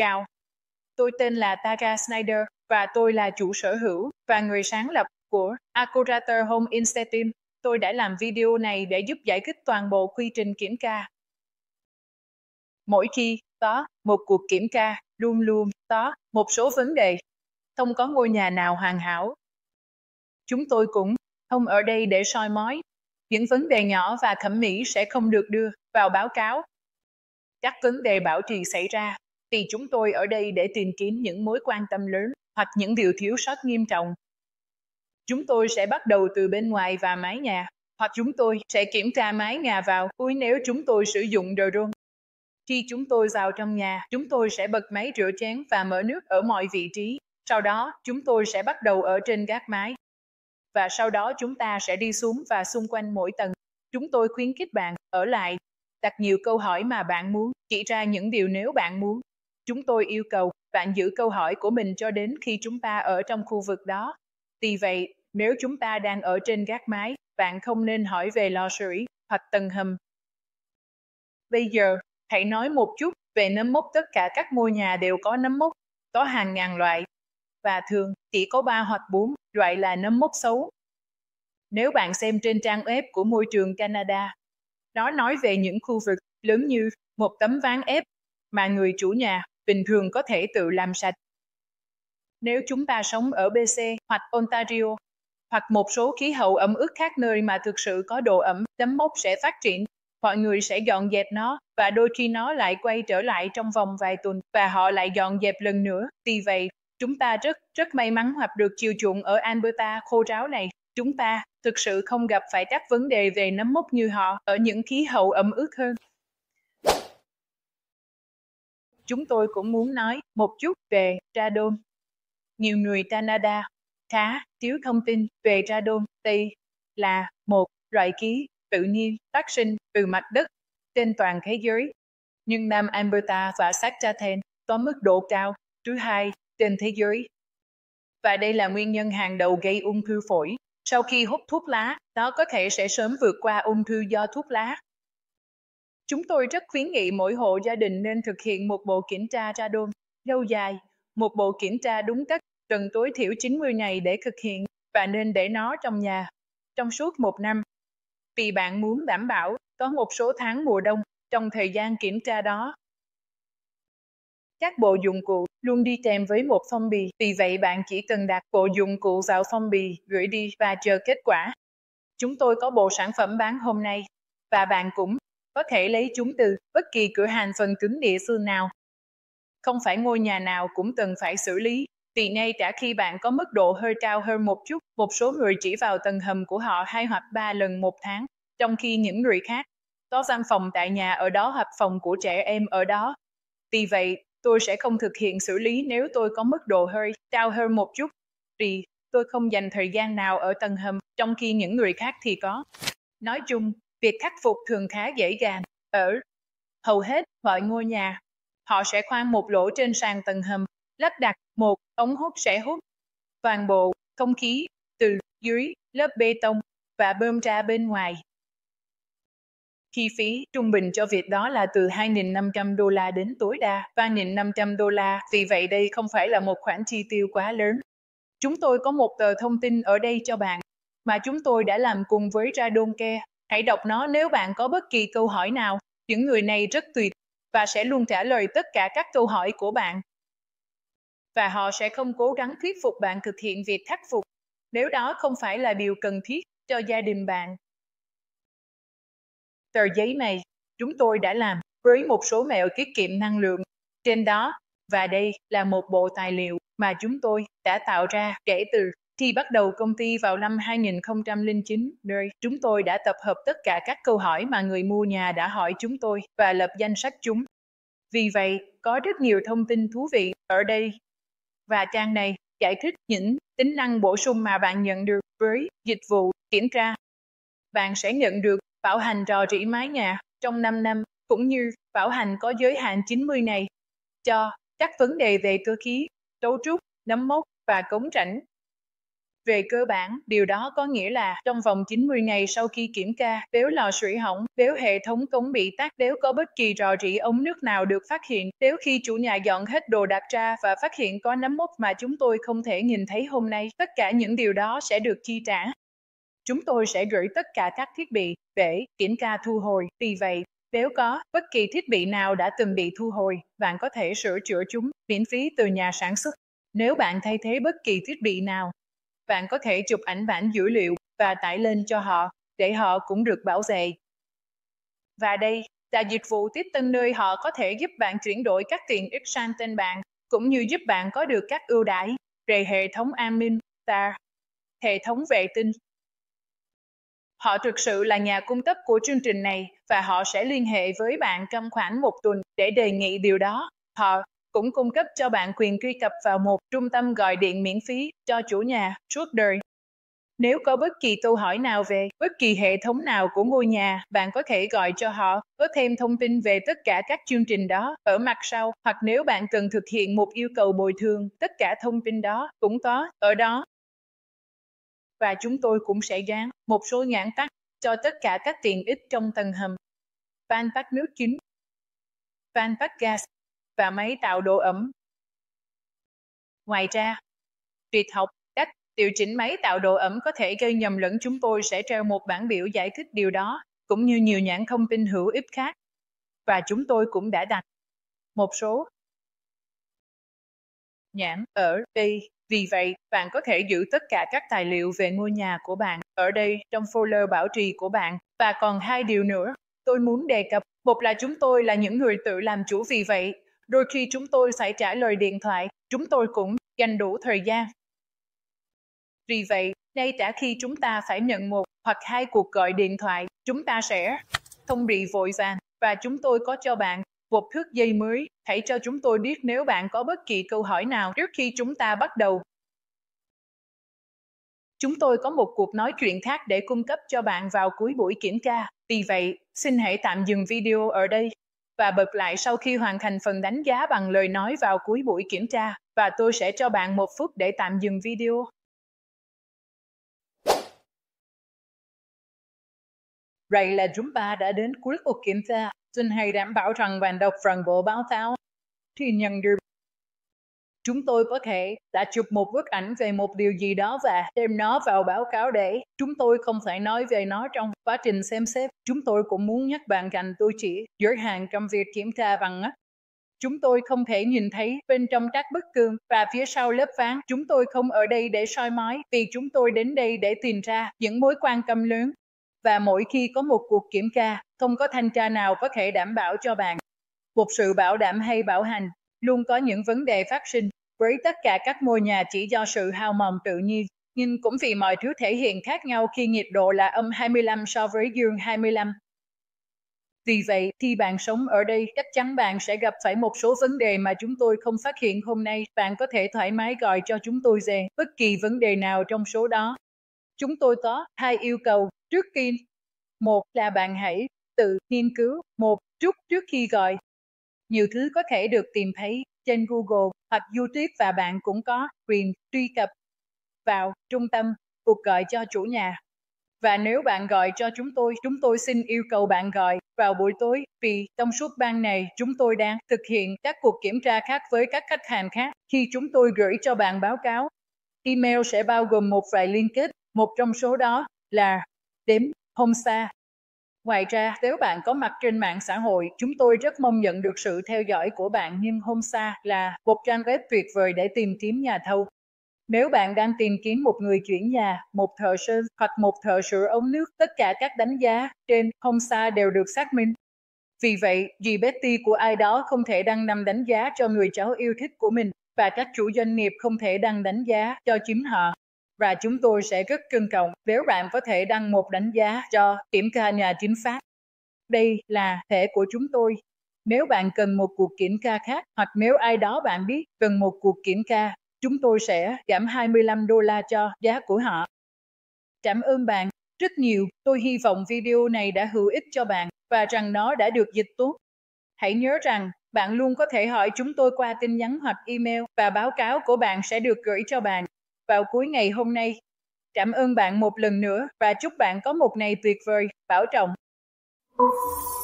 Chào, tôi tên là Tara Snyder và tôi là chủ sở hữu và người sáng lập của Accurator Home Institute. Tôi đã làm video này để giúp giải thích toàn bộ quy trình kiểm tra. Mỗi khi có một cuộc kiểm tra, luôn luôn có một số vấn đề. Không có ngôi nhà nào hoàn hảo. Chúng tôi cũng không ở đây để soi mói. Những vấn đề nhỏ và thẩm mỹ sẽ không được đưa vào báo cáo. Các vấn đề bảo trì xảy ra thì chúng tôi ở đây để tìm kiếm những mối quan tâm lớn hoặc những điều thiếu sót nghiêm trọng. Chúng tôi sẽ bắt đầu từ bên ngoài và mái nhà, hoặc chúng tôi sẽ kiểm tra mái nhà vào cuối nếu chúng tôi sử dụng đồ rung. Khi chúng tôi vào trong nhà, chúng tôi sẽ bật máy rửa chén và mở nước ở mọi vị trí. Sau đó, chúng tôi sẽ bắt đầu ở trên gác mái. Và sau đó chúng ta sẽ đi xuống và xung quanh mỗi tầng. Chúng tôi khuyến khích bạn ở lại, đặt nhiều câu hỏi mà bạn muốn, chỉ ra những điều nếu bạn muốn. Chúng tôi yêu cầu bạn giữ câu hỏi của mình cho đến khi chúng ta ở trong khu vực đó. Vì vậy, nếu chúng ta đang ở trên gác mái, bạn không nên hỏi về lò sưởi hoặc tầng hầm. Bây giờ, hãy nói một chút về nấm mốc. Tất cả các ngôi nhà đều có nấm mốc, có hàng ngàn loại, và thường chỉ có 3 hoặc 4 loại là nấm mốc xấu. Nếu bạn xem trên trang web của môi trường Canada, nó nói về những khu vực lớn như một tấm ván ép mà người chủ nhà bình thường có thể tự làm sạch. Nếu chúng ta sống ở BC hoặc Ontario, hoặc một số khí hậu ẩm ướt khác nơi mà thực sự có độ ẩm, tấm mốc sẽ phát triển, mọi người sẽ dọn dẹp nó và đôi khi nó lại quay trở lại trong vòng vài tuần và họ lại dọn dẹp lần nữa. Vì vậy, chúng ta rất rất may mắn hoặc được chiều chuộng ở Alberta khô ráo này. Chúng ta thực sự không gặp phải các vấn đề về nấm mốc như họ ở những khí hậu ẩm ướt hơn chúng tôi cũng muốn nói một chút về radon. Nhiều người Canada khá thiếu thông tin về radon. Đây là một loại khí tự nhiên phát sinh từ mặt đất trên toàn thế giới. Nhưng Nam Alberta và Saskatchewan có mức độ cao thứ hai trên thế giới. Và đây là nguyên nhân hàng đầu gây ung thư phổi. Sau khi hút thuốc lá, nó có thể sẽ sớm vượt qua ung thư do thuốc lá Chúng tôi rất khuyến nghị mỗi hộ gia đình nên thực hiện một bộ kiểm tra radon lâu dài, một bộ kiểm tra đúng cách tuần tối thiểu 90 ngày để thực hiện và nên để nó trong nhà trong suốt một năm. Vì bạn muốn đảm bảo có một số tháng mùa đông trong thời gian kiểm tra đó. Các bộ dụng cụ luôn đi kèm với một phong bì, vì vậy bạn chỉ cần đặt bộ dụng cụ vào phong bì, gửi đi và chờ kết quả. Chúng tôi có bộ sản phẩm bán hôm nay, và bạn cũng có thể lấy chúng từ bất kỳ cửa hàng phần cứng địa phương nào. Không phải ngôi nhà nào cũng cần phải xử lý, vì nay cả khi bạn có mức độ hơi cao hơn một chút, một số người chỉ vào tầng hầm của họ hai hoặc ba lần một tháng, trong khi những người khác có văn phòng tại nhà ở đó hoặc phòng của trẻ em ở đó. Vì vậy, tôi sẽ không thực hiện xử lý nếu tôi có mức độ hơi cao hơn một chút, vì tôi không dành thời gian nào ở tầng hầm, trong khi những người khác thì có. Nói chung, Việc khắc phục thường khá dễ dàng ở hầu hết mọi ngôi nhà. Họ sẽ khoan một lỗ trên sàn tầng hầm, lắp đặt một ống hút sẽ hút toàn bộ không khí từ dưới lớp bê tông và bơm ra bên ngoài. Chi phí trung bình cho việc đó là từ 2.500 đô la đến tối đa 3.500 đô la, vì vậy đây không phải là một khoản chi tiêu quá lớn. Chúng tôi có một tờ thông tin ở đây cho bạn mà chúng tôi đã làm cùng với Radonke Hãy đọc nó nếu bạn có bất kỳ câu hỏi nào. Những người này rất tuyệt và sẽ luôn trả lời tất cả các câu hỏi của bạn. Và họ sẽ không cố gắng thuyết phục bạn thực hiện việc khắc phục nếu đó không phải là điều cần thiết cho gia đình bạn. Tờ giấy này chúng tôi đã làm với một số mẹo tiết kiệm năng lượng trên đó và đây là một bộ tài liệu mà chúng tôi đã tạo ra kể từ khi bắt đầu công ty vào năm 2009, nơi chúng tôi đã tập hợp tất cả các câu hỏi mà người mua nhà đã hỏi chúng tôi và lập danh sách chúng. Vì vậy, có rất nhiều thông tin thú vị ở đây. Và trang này giải thích những tính năng bổ sung mà bạn nhận được với dịch vụ kiểm tra. Bạn sẽ nhận được bảo hành rò rỉ mái nhà trong 5 năm, cũng như bảo hành có giới hạn 90 này cho các vấn đề về cơ khí, cấu trúc, nấm mốc và cống rãnh về cơ bản, điều đó có nghĩa là trong vòng 90 ngày sau khi kiểm tra, nếu lò sưởi hỏng, nếu hệ thống cống bị tắc, nếu có bất kỳ rò rỉ ống nước nào được phát hiện, nếu khi chủ nhà dọn hết đồ đạc ra và phát hiện có nấm mốc mà chúng tôi không thể nhìn thấy hôm nay, tất cả những điều đó sẽ được chi trả. Chúng tôi sẽ gửi tất cả các thiết bị, bể, kiểm tra thu hồi. Vì vậy, nếu có bất kỳ thiết bị nào đã từng bị thu hồi, bạn có thể sửa chữa chúng miễn phí từ nhà sản xuất. Nếu bạn thay thế bất kỳ thiết bị nào, bạn có thể chụp ảnh bản dữ liệu và tải lên cho họ để họ cũng được bảo vệ. Và đây là dịch vụ tiếp tân nơi họ có thể giúp bạn chuyển đổi các tiền ích sang tên bạn cũng như giúp bạn có được các ưu đãi về hệ thống an ninh và hệ thống vệ tinh. Họ thực sự là nhà cung cấp của chương trình này và họ sẽ liên hệ với bạn trong khoảng một tuần để đề nghị điều đó. Họ cũng cung cấp cho bạn quyền truy cập vào một trung tâm gọi điện miễn phí cho chủ nhà suốt đời. Nếu có bất kỳ câu hỏi nào về bất kỳ hệ thống nào của ngôi nhà, bạn có thể gọi cho họ, có thêm thông tin về tất cả các chương trình đó ở mặt sau, hoặc nếu bạn cần thực hiện một yêu cầu bồi thường, tất cả thông tin đó cũng có ở đó. Và chúng tôi cũng sẽ dán một số nhãn tắt cho tất cả các tiện ích trong tầng hầm. Van Park Mill 9 Van Park Gas và máy tạo độ ẩm. Ngoài ra, tuyệt học cách điều chỉnh máy tạo độ ẩm có thể gây nhầm lẫn chúng tôi sẽ treo một bản biểu giải thích điều đó, cũng như nhiều nhãn thông tin hữu ích khác. Và chúng tôi cũng đã đặt một số nhãn ở đây. Vì vậy, bạn có thể giữ tất cả các tài liệu về ngôi nhà của bạn ở đây trong folder bảo trì của bạn. Và còn hai điều nữa, tôi muốn đề cập. Một là chúng tôi là những người tự làm chủ vì vậy, Đôi khi chúng tôi phải trả lời điện thoại, chúng tôi cũng dành đủ thời gian. Vì vậy, ngay cả khi chúng ta phải nhận một hoặc hai cuộc gọi điện thoại, chúng ta sẽ thông bị vội vàng và chúng tôi có cho bạn một thước dây mới. Hãy cho chúng tôi biết nếu bạn có bất kỳ câu hỏi nào trước khi chúng ta bắt đầu. Chúng tôi có một cuộc nói chuyện khác để cung cấp cho bạn vào cuối buổi kiểm tra. Vì vậy, xin hãy tạm dừng video ở đây và bật lại sau khi hoàn thành phần đánh giá bằng lời nói vào cuối buổi kiểm tra và tôi sẽ cho bạn một phút để tạm dừng video. Vậy là chúng ta đã đến cuối cuộc kiểm tra. Xin hãy đảm bảo rằng bạn đọc phần bộ báo cáo thì nhận được chúng tôi có thể đã chụp một bức ảnh về một điều gì đó và đem nó vào báo cáo để chúng tôi không phải nói về nó trong quá trình xem xét. Chúng tôi cũng muốn nhắc bạn rằng tôi chỉ giới hạn trong việc kiểm tra bằng á. Chúng tôi không thể nhìn thấy bên trong các bức tường và phía sau lớp ván. Chúng tôi không ở đây để soi mói vì chúng tôi đến đây để tìm ra những mối quan tâm lớn. Và mỗi khi có một cuộc kiểm tra, không có thanh tra nào có thể đảm bảo cho bạn một sự bảo đảm hay bảo hành luôn có những vấn đề phát sinh với tất cả các ngôi nhà chỉ do sự hao mòn tự nhiên, nhưng cũng vì mọi thứ thể hiện khác nhau khi nhiệt độ là âm 25 so với dương 25. Vì vậy, khi bạn sống ở đây, chắc chắn bạn sẽ gặp phải một số vấn đề mà chúng tôi không phát hiện hôm nay. Bạn có thể thoải mái gọi cho chúng tôi về bất kỳ vấn đề nào trong số đó. Chúng tôi có hai yêu cầu trước khi. Một là bạn hãy tự nghiên cứu một chút trước khi gọi nhiều thứ có thể được tìm thấy trên Google hoặc YouTube và bạn cũng có quyền truy cập vào trung tâm cuộc gọi cho chủ nhà. Và nếu bạn gọi cho chúng tôi, chúng tôi xin yêu cầu bạn gọi vào buổi tối vì trong suốt ban này chúng tôi đang thực hiện các cuộc kiểm tra khác với các khách hàng khác. Khi chúng tôi gửi cho bạn báo cáo, email sẽ bao gồm một vài liên kết, một trong số đó là đếm homesa Ngoài ra, nếu bạn có mặt trên mạng xã hội, chúng tôi rất mong nhận được sự theo dõi của bạn nhưng hôm xa là một trang web tuyệt vời để tìm kiếm nhà thầu. Nếu bạn đang tìm kiếm một người chuyển nhà, một thợ sơn hoặc một thợ sửa ống nước, tất cả các đánh giá trên không xa đều được xác minh. Vì vậy, dì Betty của ai đó không thể đăng năm đánh giá cho người cháu yêu thích của mình và các chủ doanh nghiệp không thể đăng đánh giá cho chính họ và chúng tôi sẽ rất trân trọng nếu bạn có thể đăng một đánh giá cho kiểm tra nhà chính pháp. Đây là thẻ của chúng tôi. Nếu bạn cần một cuộc kiểm tra khác hoặc nếu ai đó bạn biết cần một cuộc kiểm tra, chúng tôi sẽ giảm 25 đô la cho giá của họ. Cảm ơn bạn rất nhiều. Tôi hy vọng video này đã hữu ích cho bạn và rằng nó đã được dịch tốt. Hãy nhớ rằng bạn luôn có thể hỏi chúng tôi qua tin nhắn hoặc email và báo cáo của bạn sẽ được gửi cho bạn vào cuối ngày hôm nay. Cảm ơn bạn một lần nữa và chúc bạn có một ngày tuyệt vời, bảo trọng.